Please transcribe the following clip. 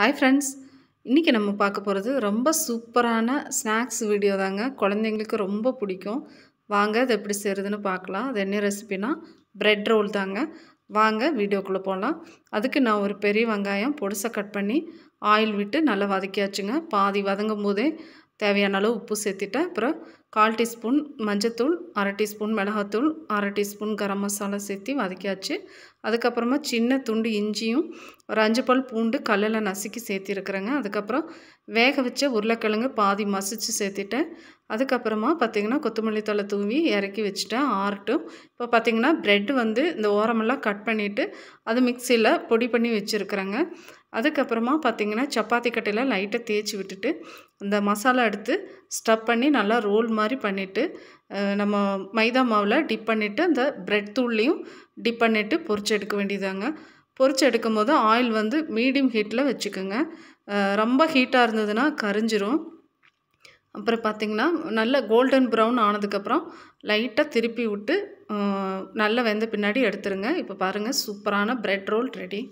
hi friends இன்றைக்கி நம்ம பார்க்க போகிறது ரொம்ப சூப்பரான ஸ்நாக்ஸ் வீடியோ தாங்க குழந்தைங்களுக்கு ரொம்ப பிடிக்கும் வாங்க அது எப்படி செய்கிறதுன்னு பார்க்கலாம் அது என்ன ரெசிபினா ப்ரெட் ரோல் தாங்க வாங்க வீடியோக்குள்ளே போகலாம் அதுக்கு நான் ஒரு பெரிய வெங்காயம் பொடிசை கட் பண்ணி ஆயில் விட்டு நல்லா வதக்கியாச்சுங்க பாதி வதங்கும் போதே தேவையான அளவு உப்பு சேர்த்துட்டேன் அப்புறம் கால் டீஸ்பூன் மஞ்சத்தூள் அரை டீஸ்பூன் மிளகாத்தூள் அரை டீஸ்பூன் கரம் மசாலா சேர்த்து வதக்கியாச்சு அதுக்கப்புறமா சின்ன துண்டு இஞ்சியும் ஒரு அஞ்சு பல் பூண்டு கல்லில் நசுக்கி சேர்த்திருக்கிறேங்க அதுக்கப்புறம் வேக வச்ச உருளைக்கிழங்கு பாதி மசிச்சு சேர்த்துட்டேன் அதுக்கப்புறமா பார்த்திங்கன்னா கொத்தமல்லி தலை தூவி இறக்கி வச்சுட்டேன் ஆர்ட்டும் இப்போ பார்த்திங்கன்னா ப்ரெட் வந்து இந்த ஓரமெல்லாம் கட் பண்ணிவிட்டு அது மிக்சியில் பொடி பண்ணி வச்சுருக்குறேங்க அதுக்கப்புறமா பார்த்திங்கன்னா சப்பாத்தி கட்டையில் லைட்டாக தேய்ச்சி விட்டுட்டு இந்த மசாலா எடுத்து ஸ்டப் பண்ணி நல்லா ரோல் மாதிரி பண்ணிவிட்டு நம்ம மைதா மாவில் டிப் பண்ணிவிட்டு அந்த ப்ரெட் தூள்லேயும் டிப் பண்ணிவிட்டு பொறிச்சு எடுக்க வேண்டியதாங்க பொறிச்சு எடுக்கும் போது ஆயில் வந்து மீடியம் ஹீட்டில் வச்சுக்கோங்க ரொம்ப ஹீட்டாக இருந்ததுன்னா கரிஞ்சிரும் அப்புறம் பார்த்திங்கன்னா நல்ல கோல்டன் ப்ரௌன் ஆனதுக்கப்புறம் லைட்டாக திருப்பி விட்டு நல்லா வெந்த பின்னாடி எடுத்துருங்க இப்போ பாருங்கள் சூப்பரான ப்ரெட் ரோல் ரெடி